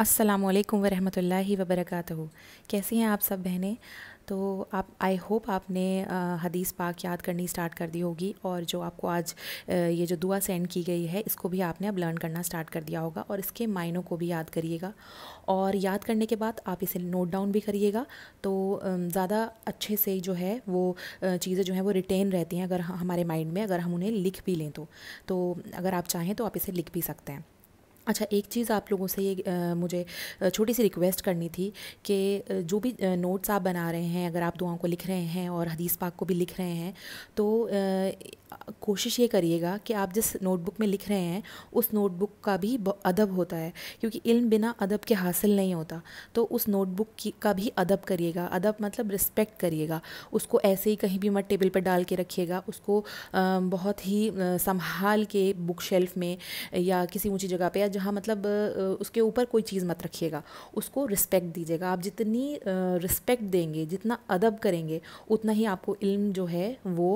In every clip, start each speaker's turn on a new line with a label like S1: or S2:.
S1: अस्सलाम वालेकुम वरहमतुल्लाहि वबरकातुहू कैसी हैं आप सब बहनें तो आप आई होप आपने हदीस पाक याद करनी स्टार्ट कर दी होगी और जो आपको आज ये जो दुआ सेंड की गई है इसको भी आपने अब लर्न करना स्टार्ट कर दिया होगा और इसके मायनों को भी याद करिएगा और याद करने के बाद आप इसे नोट डाउन भी करिएगा तो ज़्यादा अच्छे से जो है वो चीज़ें जो हैं वो रिटेन रहती हैं अगर हमारे माइंड में अगर हम उन्हें लिख भी लें तो, तो अगर आप चाहें तो आप इसे लिख भी सकते हैं अच्छा एक चीज़ आप लोगों से ये मुझे छोटी सी रिक्वेस्ट करनी थी कि जो भी नोट्स आप बना रहे हैं अगर आप दुआओं को लिख रहे हैं और हदीस पाक को भी लिख रहे हैं तो कोशिश ये करिएगा कि आप जिस नोटबुक में लिख रहे हैं उस नोटबुक का भी अदब होता है क्योंकि इल्म बिना अदब के हासिल नहीं होता तो उस नोटबुक की का भी अदब करिएगा अदब मतलब रिस्पेक्ट करिएगा उसको ऐसे ही कहीं भी मत टेबल पर डाल के रखिएगा उसको बहुत ही संभाल के बुक शेल्फ़ में या किसी ऊँची जगह पर या जहाँ मतलब उसके ऊपर कोई चीज़ मत रखिएगा उसको रिस्पेक्ट दीजिएगा आप जितनी रिस्पेक्ट देंगे जितना अदब करेंगे उतना ही आपको इल्म जो है वो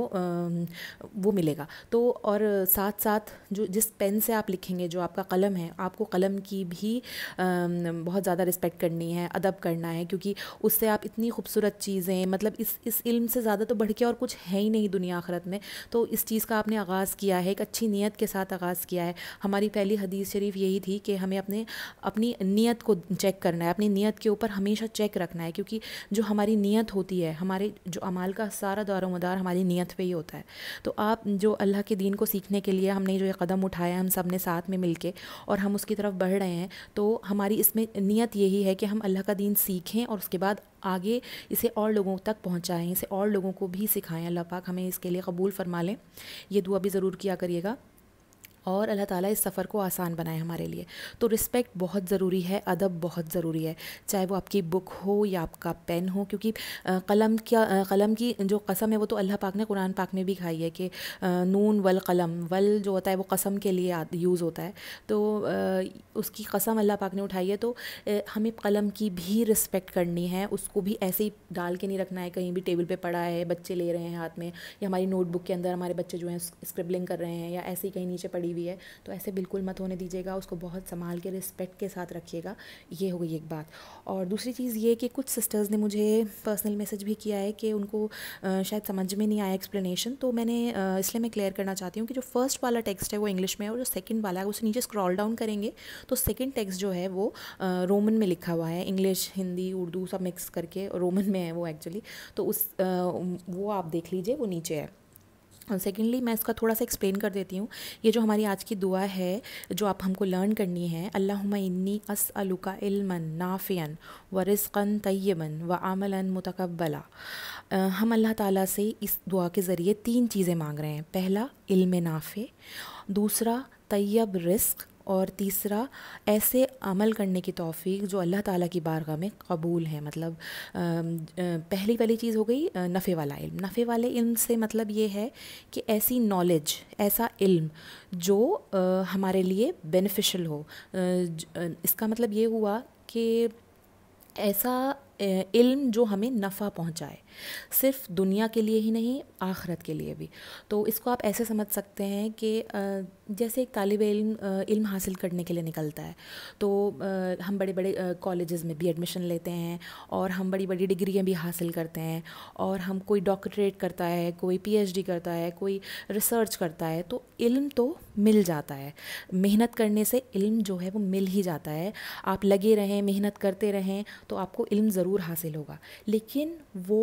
S1: वो मिलेगा तो और साथ साथ जो जिस पेन से आप लिखेंगे जो आपका कलम है आपको कलम की भी बहुत ज़्यादा रिस्पेक्ट करनी है अदब करना है क्योंकि उससे आप इतनी खूबसूरत चीज़ें मतलब इस इस इल्म से ज़्यादा तो बढ़ के और कुछ है ही नहीं दुनिया आखरत में तो इस चीज़ का आपने आगाज़ किया है एक अच्छी नीयत के साथ आगाज़ किया है हमारी पहली हदीस शरीफ ये यही थी कि हमें अपने अपनी नीयत को चेक करना है अपनी नीयत के ऊपर हमेशा चेक रखना है क्योंकि जो हमारी नीयत होती है हमारे जो अमाल का सारा दारो मदार हमारी नीयत पे ही होता है तो आप जो अल्लाह के दीन को सीखने के लिए हमने जो ये कदम उठाया हम सब ने साथ में मिल और हम उसकी तरफ बढ़ रहे हैं तो हमारी इसमें नीयत यही है कि हम अल्लाह का दीन सीखें और उसके बाद आगे इसे और लोगों तक पहुँचाएँ इसे और लोगों को भी सिखाएँ अल्लाह पाक हमें इसके लिए कबूल फरमा लें ये दुआ भी ज़रूर किया करिएगा और अल्लाह ताला इस सफ़र को आसान बनाए हमारे लिए तो रिस्पेक्ट बहुत ज़रूरी है अदब बहुत ज़रूरी है चाहे वो आपकी बुक हो या आपका पेन हो क्योंकि कलम क्या कलम की जो कसम है वो तो अल्लाह पाक ने कुरान पाक में भी खाई है कि नून वल कलम वल जो होता है वो कसम के लिए यूज़ होता है तो उसकी कसम अल्लाह पाक ने उठाई है तो हमें कलम की भी रिस्पेक्ट करनी है उसको भी ऐसे ही डाल के नहीं रखना है कहीं भी टेबल पर पड़ा है बच्चे ले रहे हैं हाथ में या हमारी नोटबुक के अंदर हमारे बच्चे जो हैं स्क्रिबलिंग कर रहे हैं या ऐसे ही कहीं नीचे पड़ी हुई है तो ऐसे बिल्कुल मत होने दीजिएगा उसको बहुत संभाल के रिस्पेक्ट के साथ रखिएगा ये हो गई एक बात और दूसरी चीज़ ये कि कुछ सिस्टर्स ने मुझे पर्सनल मैसेज भी किया है कि उनको शायद समझ में नहीं आया एक्सप्लेनेशन तो मैंने इसलिए मैं क्लियर करना चाहती हूँ कि जो फर्स्ट वाला टेक्स्ट है वो इंग्लिश में है और जो सेकंड वाला है उसे नीचे स्क्रॉल डाउन करेंगे तो सेकंड टेक्स्ट जो है वो रोमन में लिखा हुआ है इंग्लिश हिंदी उर्दू सब मिक्स करके रोमन में है वो एक्चुअली तो उस वो आप देख लीजिए वो नीचे है और सेकेंडली मैं इसका थोड़ा सा एक्सप्लेन कर देती हूँ ये जो हमारी आज की दुआ है जो आप हमको लर्न करनी है अल्लाह इन्नी अस अलुका इल्मन नाफ़ियन व रिस्कन तय्यबन व आमलन मुतकबला हम अल्लाह ताला से इस दुआ के ज़रिए तीन चीज़ें मांग रहे हैं पहला इल्म नाफ़े दूसरा तय्यब रिस्क और तीसरा ऐसे अमल करने की तौफीक जो अल्लाह ताला की बारगाह में कबूल है मतलब पहली पहली चीज़ हो गई नफ़े वाला इल्म नफ़े वाले इल्म से मतलब ये है कि ऐसी नॉलेज ऐसा इल्म जो हमारे लिए बेनिफिशियल हो इसका मतलब ये हुआ कि ऐसा इल्म जो हमें नफ़ा पहुंचाए सिर्फ दुनिया के लिए ही नहीं आखरत के लिए भी तो इसको आप ऐसे समझ सकते हैं कि जैसे एक तालब इल्म इल्म हासिल करने के लिए निकलता है तो हम बड़े बड़े कॉलेज़ में भी एडमिशन लेते हैं और हम बड़ी बड़ी डिग्रियाँ भी हासिल करते हैं और हम कोई डॉक्टरेट करता है कोई पीएचडी करता है कोई रिसर्च करता है तो इल्म तो मिल जाता है मेहनत करने से इल्म जो है वो मिल ही जाता है आप लगे रहें मेहनत करते रहें तो आपको इल्म ज़रूर हासिल होगा लेकिन वो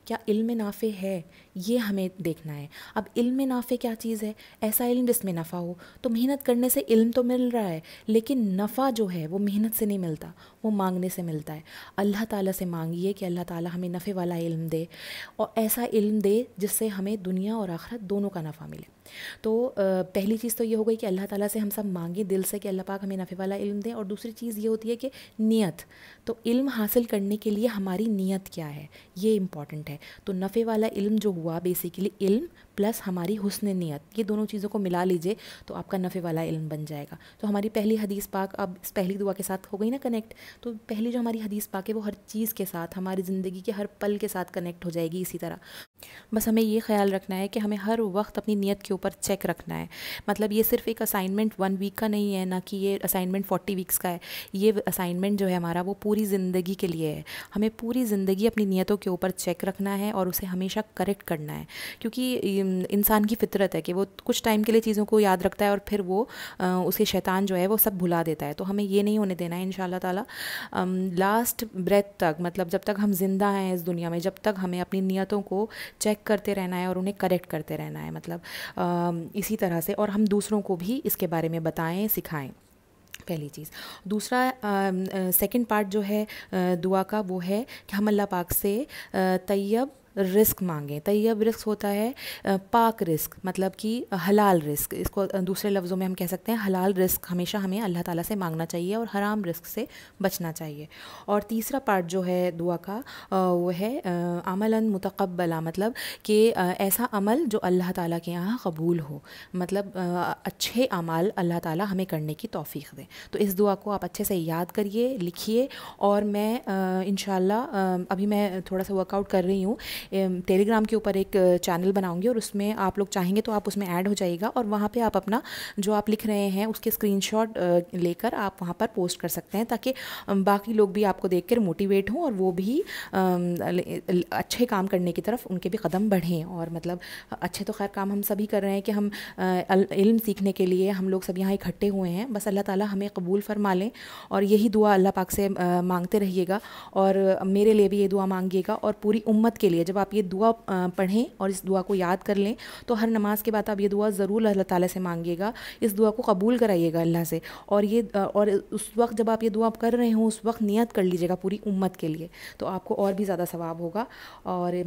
S1: क्या इल्म नाफ़े है ये हमें देखना है अब इल्म नाफ़े क्या चीज़ है ऐसा इल्म जिसमें नफ़ा हो तो मेहनत करने से इल्म तो मिल रहा है लेकिन नफ़ा जो है वो मेहनत से नहीं मिलता वो मांगने से मिलता है अल्लाह ताला से मांगिए कि अल्लाह ताला हमें नफ़े वाला इल्म दे और ऐसा इल्म दे जिससे हमें दुनिया और आखरत दोनों का नफ़ा मिले तो पहली चीज़ तो ये हो गई कि अल्लाह ताला से हम सब मांगे दिल से कि अल्लाह पाक हमें नफ़े वाला इल्म दें और दूसरी चीज़ ये होती है कि नीयत तो इल्म हासिल करने के लिए हमारी नीयत क्या है ये इम्पॉर्टेंट है है तो नफ़े वाला इल्म जो हुआ बेसिकली इल्म प्लस हमारी हुसन नीयत ये दोनों चीज़ों को मिला लीजिए तो आपका नफ़े वाला इल्म बन जाएगा तो हमारी पहली हदीस पाक अब इस पहली दुआ के साथ हो गई ना कनेक्ट तो पहली जो हमारी हदीस पाक है वो हर चीज़ के साथ हमारी ज़िंदगी के हर पल के साथ कनेक्ट हो जाएगी इसी तरह बस हमें ये ख्याल रखना है कि हमें हर वक्त अपनी नीयत के ऊपर चेक रखना है मतलब ये सिर्फ एक असाइनमेंट वन वीक का नहीं है ना कि ये असाइनमेंट फोर्टी वीक्स का है ये असाइनमेंट जो है हमारा वो पूरी ज़िंदगी के लिए है हमें पूरी ज़िंदगी अपनी नीयतों के ऊपर चेक रखना है और उसे हमेशा करेक्ट करना है क्योंकि इंसान की फितरत है कि वो कुछ टाइम के लिए चीज़ों को याद रखता है और फिर वो उसके शैतान जो है वो सब भुला देता है तो हमें ये नहीं होने देना है इन ताला लास्ट ब्रेथ तक मतलब जब तक हम जिंदा हैं इस दुनिया में जब तक हमें अपनी नीयतों को चेक करते रहना है और उन्हें करेक्ट करते रहना है मतलब इसी तरह से और हम दूसरों को भी इसके बारे में बताएं सिखाएं पहली चीज़ दूसरा सेकंड पार्ट जो है दुआ का वो है कि हम अल्लाह पाक से तैयब रिस्क मांगें तैयब तो रिस्क होता है पाक रिस्क मतलब कि हलाल रिस्क इसको दूसरे लफ्ज़ों में हम कह सकते हैं हलाल रिस्क हमेशा हमें अल्लाह ताला से मांगना चाहिए और हराम रिस्क से बचना चाहिए और तीसरा पार्ट जो है दुआ का वो है अमलन मुतकबला मतलब कि ऐसा अमल जो अल्लाह ताला के यहाँ कबूल हो मतलब अच्छे अमाल अल्लाह ताली हमें करने की तोफ़ी दें तो इस दुआ को आप अच्छे से याद करिए लिखिए और मैं इन अभी मैं थोड़ा सा वर्कआउट कर रही हूँ टेलीग्राम के ऊपर एक चैनल बनाऊंगी और उसमें आप लोग चाहेंगे तो आप उसमें ऐड हो जाइएगा और वहाँ पे आप अपना जो आप लिख रहे हैं उसके स्क्रीनशॉट लेकर आप वहाँ पर पोस्ट कर सकते हैं ताकि बाकी लोग भी आपको देखकर मोटिवेट हों और वो भी अच्छे काम करने की तरफ उनके भी कदम बढ़ें और मतलब अच्छे तो खैर काम हम सभी कर रहे हैं कि हम इल्म सीखने के लिए हम लोग सब यहाँ इकट्ठे हुए हैं बस अल्लाह ताला हमें कबूल फरमा लें और यही दुआ अल्लाह पाक से मांगते रहिएगा और मेरे लिए भी ये दुआ मांगिएगा और पूरी उम्मत के लिए जब आप ये दुआ पढ़ें और इस दुआ को याद कर लें तो हर नमाज के बाद आप ये दुआ ज़रूर अल्लाह ताला से मांगिएगा इस दुआ को कबूल कराइएगा अल्लाह से और ये और उस वक्त जब आप ये दुआ कर रहे हों उस वक्त नियत कर लीजिएगा पूरी उम्मत के लिए तो आपको और भी ज़्यादा सवाब होगा और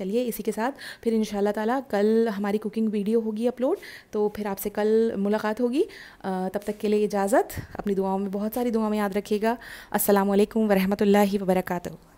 S1: चलिए इसी के साथ फिर इन ताला कल हमारी कुकिंग वीडियो होगी अपलोड तो फिर आपसे कल मुलाकात होगी तब तक के लिए इजाज़त अपनी दुआओं में बहुत सारी दुआओं में याद रखिएगा असलम वरहमल वबरकू